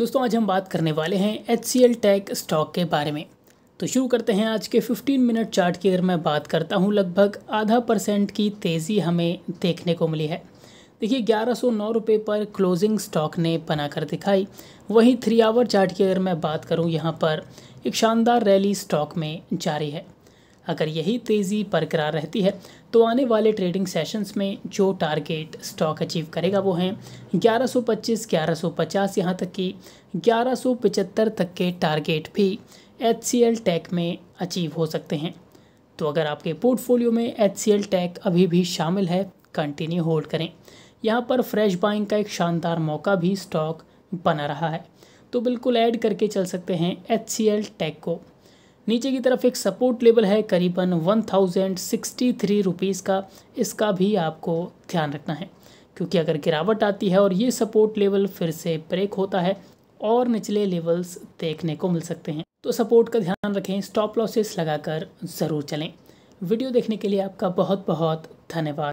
दोस्तों आज हम बात करने वाले हैं H C L tech stock के बारे में तो शुरू करते हैं आज के 15 मिनट चार्ट की अगर मैं बात करता हूं लगभग आधा परसेंट की तेज़ी हमें देखने को मिली है देखिए ग्यारह सौ नौ रुपये पर क्लोजिंग स्टॉक ने बनाकर दिखाई वहीं थ्री आवर चार्ट की अगर मैं बात करूं यहां पर एक शानदार रैली स्टॉक में जारी है अगर यही तेज़ी बरकरार रहती है तो आने वाले ट्रेडिंग सेशंस में जो टारगेट स्टॉक अचीव करेगा वो हैं 1125, 1150 यहाँ तक कि 1175 तक के टारगेट भी एच सी एल टैक में अचीव हो सकते हैं तो अगर आपके पोर्टफोलियो में एच सी एल टैक अभी भी शामिल है कंटिन्यू होल्ड करें यहाँ पर फ्रेश बाइंग का एक शानदार मौका भी स्टॉक बना रहा है तो बिल्कुल ऐड करके चल सकते हैं एच सी एल को नीचे की तरफ एक सपोर्ट लेवल है करीबन one thousand sixty three rupees का इसका भी आपको ध्यान रखना है क्योंकि अगर गिरावट आती है और ये सपोर्ट लेवल फिर से ब्रेक होता है और निचले लेवल्स देखने को मिल सकते हैं तो सपोर्ट का ध्यान रखें स्टॉप लॉसेस लगाकर ज़रूर चलें वीडियो देखने के लिए आपका बहुत बहुत धन्यवाद